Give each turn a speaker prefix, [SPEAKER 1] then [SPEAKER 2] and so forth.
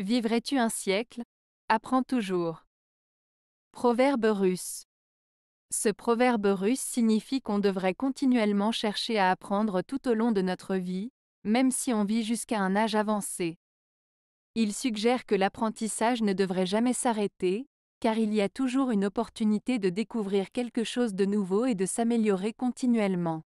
[SPEAKER 1] Vivrais-tu un siècle Apprends toujours. Proverbe russe. Ce proverbe russe signifie qu'on devrait continuellement chercher à apprendre tout au long de notre vie, même si on vit jusqu'à un âge avancé. Il suggère que l'apprentissage ne devrait jamais s'arrêter, car il y a toujours une opportunité de découvrir quelque chose de nouveau et de s'améliorer continuellement.